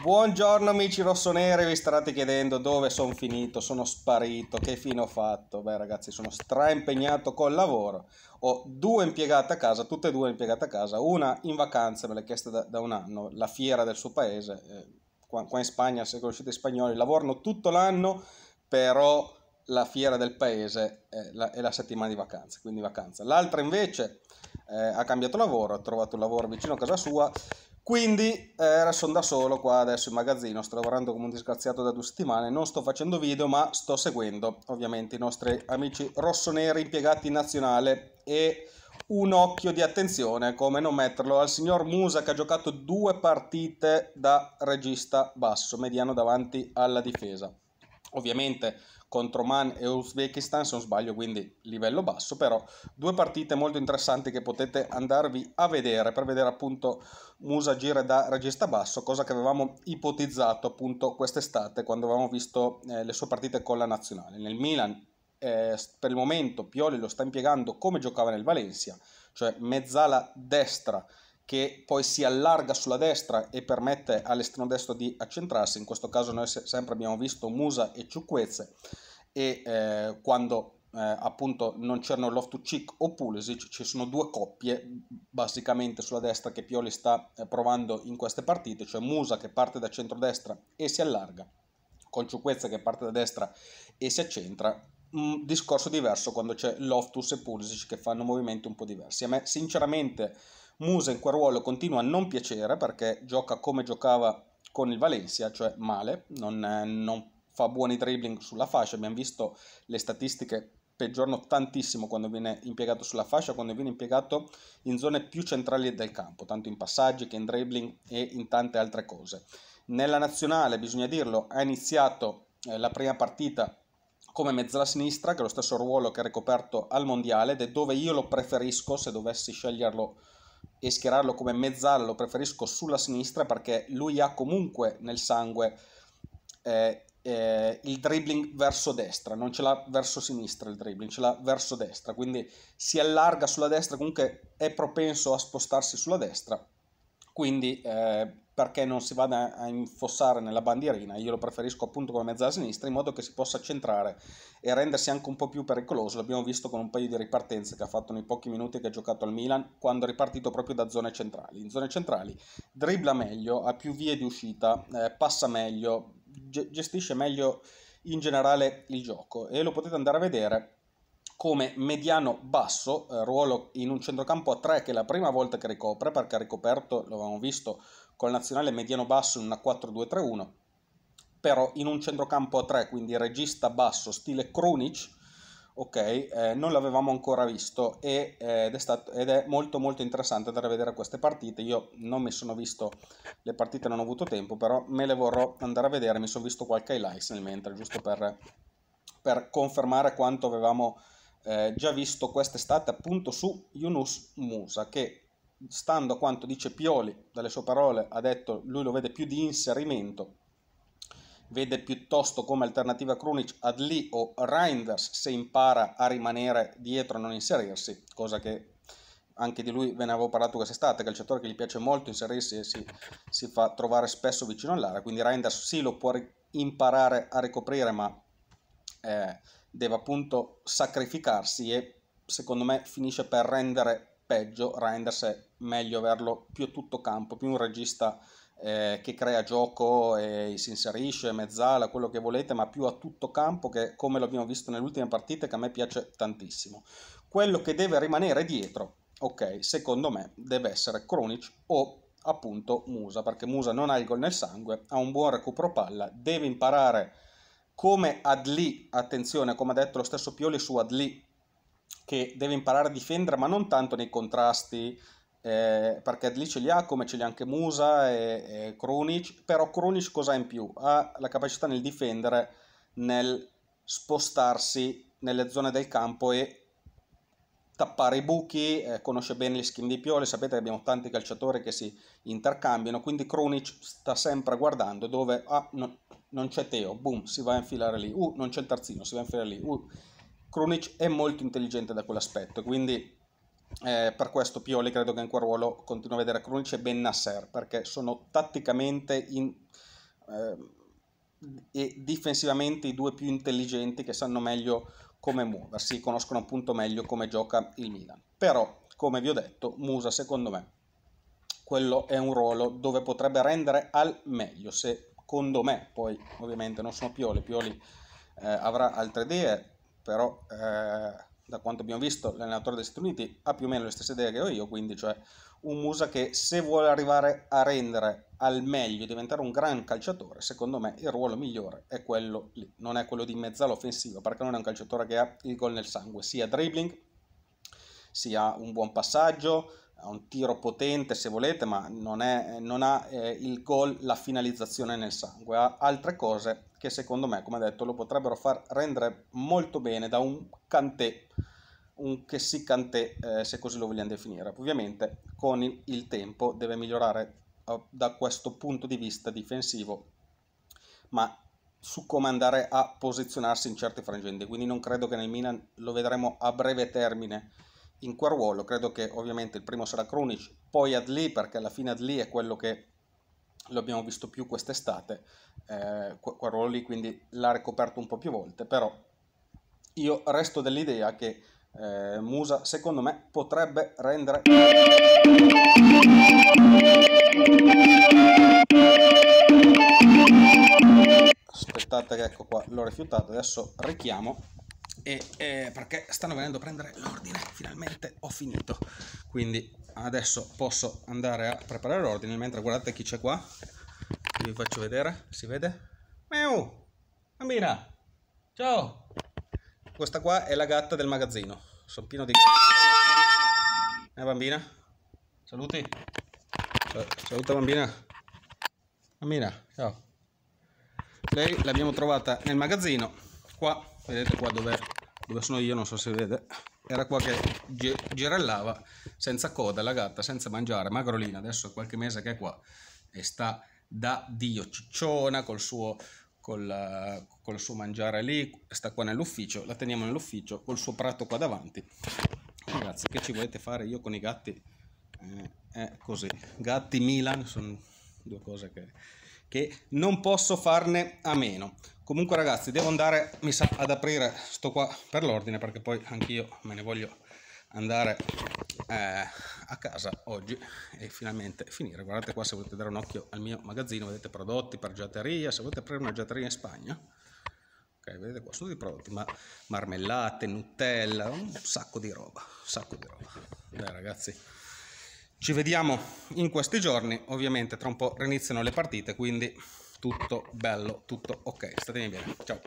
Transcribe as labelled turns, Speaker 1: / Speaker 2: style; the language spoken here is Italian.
Speaker 1: Buongiorno amici rossoneri, vi starete chiedendo dove sono finito, sono sparito, che fine ho fatto? Beh ragazzi sono straimpegnato col lavoro, ho due impiegate a casa, tutte e due impiegate a casa, una in vacanza me l'ha chiesta da, da, un anno, la fiera del suo paese, eh, qua, qua, in Spagna se conoscete i spagnoli lavorano tutto l'anno, però la fiera del paese è la, è la settimana di vacanza, quindi vacanza. L'altra invece eh, ha cambiato lavoro, ha trovato un lavoro vicino a casa sua, quindi eh, sono da solo qua adesso in magazzino, sto lavorando come un disgraziato da due settimane, non sto facendo video ma sto seguendo ovviamente i nostri amici rossoneri impiegati in nazionale e un occhio di attenzione, come non metterlo, al signor Musa che ha giocato due partite da regista basso, mediano davanti alla difesa ovviamente contro Man e Uzbekistan se non sbaglio quindi livello basso però due partite molto interessanti che potete andarvi a vedere per vedere appunto Musa agire da regista basso cosa che avevamo ipotizzato appunto quest'estate quando avevamo visto eh, le sue partite con la nazionale nel Milan eh, per il momento Pioli lo sta impiegando come giocava nel Valencia cioè mezzala destra che poi si allarga sulla destra e permette all'estremo destro di accentrarsi, in questo caso noi sempre abbiamo visto Musa e Ciuquezze e eh, quando eh, appunto non c'erano Loftucic o Pulisic ci sono due coppie basicamente sulla destra che Pioli sta eh, provando in queste partite, cioè Musa che parte da centrodestra e si allarga con Ciuquezza che parte da destra e si accentra un mm, discorso diverso quando c'è Loftus e Pulisic che fanno movimenti un po' diversi. A me sinceramente Musa in quel ruolo continua a non piacere perché gioca come giocava con il Valencia, cioè male, non, eh, non fa buoni dribbling sulla fascia, abbiamo visto le statistiche peggiorano tantissimo quando viene impiegato sulla fascia, quando viene impiegato in zone più centrali del campo, tanto in passaggi che in dribbling e in tante altre cose. Nella nazionale, bisogna dirlo, ha iniziato eh, la prima partita come mezzala sinistra, che è lo stesso ruolo che ha ricoperto al mondiale ed è dove io lo preferisco se dovessi sceglierlo e schierarlo come mezzala lo preferisco sulla sinistra perché lui ha comunque nel sangue eh, eh, il dribbling verso destra, non ce l'ha verso sinistra il dribbling, ce l'ha verso destra, quindi si allarga sulla destra, comunque è propenso a spostarsi sulla destra quindi eh, perché non si vada a infossare nella bandierina, io lo preferisco appunto come mezzala sinistra in modo che si possa centrare e rendersi anche un po' più pericoloso, l'abbiamo visto con un paio di ripartenze che ha fatto nei pochi minuti che ha giocato al Milan quando è ripartito proprio da zone centrali, in zone centrali dribbla meglio, ha più vie di uscita, eh, passa meglio, gestisce meglio in generale il gioco e lo potete andare a vedere come mediano basso, eh, ruolo in un centrocampo a 3 che è la prima volta che ricopre perché ha ricoperto, lo avevamo visto col nazionale mediano basso in una 4-2-3-1, però in un centrocampo a 3, quindi regista basso stile Krunic, ok, eh, non l'avevamo ancora visto e, eh, ed, è stato, ed, è molto molto interessante andare a vedere queste partite, io non mi sono visto le partite, non ho avuto tempo, però me le vorrò andare a vedere, mi sono visto qualche highlights nel mentre, giusto per, per confermare quanto avevamo eh, già visto quest'estate appunto su Yunus Musa che stando a quanto dice Pioli dalle sue parole ha detto lui lo vede più di inserimento vede piuttosto come alternativa Krunic Adli o Reinders se impara a rimanere dietro e non inserirsi cosa che anche di lui ve ne avevo parlato quest'estate, calciatore che gli piace molto inserirsi e si, si fa trovare spesso vicino all'area, quindi Reinders sì lo può imparare a ricoprire, ma eh, deve appunto sacrificarsi e secondo me finisce per rendere peggio Reinders è meglio averlo più a tutto campo più un regista eh, che crea gioco e si inserisce mezzala quello che volete ma più a tutto campo che come l'abbiamo visto nelle ultime partite che a me piace tantissimo quello che deve rimanere dietro ok secondo me deve essere Kronic o appunto Musa perché Musa non ha il gol nel sangue ha un buon recupero palla deve imparare come Adli, attenzione, come ha detto lo stesso Pioli su Adli, che deve imparare a difendere, ma non tanto nei contrasti, eh, perché Adli ce li ha, come ce li ha anche Musa e, e Krunic, però Krunic cosa ha in più? Ha la capacità nel difendere, nel spostarsi nelle zone del campo e tappare i buchi, eh, conosce bene gli schemi di Pioli, sapete che abbiamo tanti calciatori che si intercambiano, quindi Krunic sta sempre guardando dove ah, no, non c'è Teo, boom, si va a infilare lì, uh, non c'è il terzino, si va a infilare lì, uh. Krunic è molto intelligente da quell'aspetto, quindi eh, per questo Pioli credo che in quel ruolo continua a vedere Krunic e Ben Nasser, perché sono tatticamente in, eh, e difensivamente i due più intelligenti che sanno meglio come muoversi, conoscono appunto meglio come gioca il Milan. Però, come vi ho detto, Musa secondo me quello è un ruolo dove potrebbe rendere al meglio, secondo me, poi ovviamente non sono Pioli, Pioli eh, avrà altre idee, però eh, da quanto abbiamo visto, l'allenatore degli Stati Uniti ha più o meno le stesse idee che ho io, quindi cioè un Musa che se vuole arrivare a rendere al meglio diventare un gran calciatore, secondo me il ruolo migliore è quello lì, non è quello di mezzala offensiva, perché non è un calciatore che ha il gol nel sangue, sia dribbling, sia un buon passaggio, ha un tiro potente se volete, ma non, è, non ha eh, il gol, la finalizzazione nel sangue, ha altre cose che secondo me, come detto, lo potrebbero far rendere molto bene da un cantè, un che si cantè, eh, se così lo vogliamo definire. Ovviamente con il, il tempo deve migliorare eh, da questo punto di vista difensivo, ma su come andare a posizionarsi in certe frangenti, quindi non credo che nel Milan lo vedremo a breve termine in quel ruolo. Credo che ovviamente il primo sarà Krunic, poi Adli, perché alla fine Adli è quello che lo abbiamo visto più quest'estate, eh, quel ruolo lì quindi l'ha ricoperto un po' più volte, però io resto dell'idea che eh, Musa secondo me potrebbe rendere... Aspettate che ecco qua, l'ho rifiutato, adesso richiamo e, eh, perché stanno venendo a prendere l'ordine, finalmente ho finito. Quindi adesso posso andare a preparare l'ordine, mentre guardate chi c'è qua, vi faccio vedere, si vede? Meu, bambina, ciao! Questa qua è la gatta del magazzino, sono pieno di... Eh bambina, saluti, saluta bambina, bambina, ciao. Lei l'abbiamo trovata nel magazzino, qua vedete qua dove, dove sono io, non so se vede, era qua che ge gerellava senza coda, la gatta, senza mangiare, magrolina, adesso è qualche mese che è qua e sta da Dio, cicciona col suo, col, col suo mangiare lì, sta qua nell'ufficio, la teniamo nell'ufficio col suo prato qua davanti. Ragazzi, che ci volete fare io con i gatti? Eh, è così, gatti Milan sono due cose che che non posso farne a meno comunque ragazzi devo andare mi sa ad aprire sto qua per l'ordine perché poi anch'io me ne voglio andare eh, a casa oggi e finalmente finire guardate qua se volete dare un occhio al mio magazzino vedete prodotti per giateria, se volete aprire una giateria in Spagna ok vedete qua sono dei prodotti ma marmellate nutella un sacco di roba un sacco di roba dai ragazzi ci vediamo in questi giorni, ovviamente tra un po' riniziano le partite, quindi tutto bello, tutto ok, statemi bene, ciao!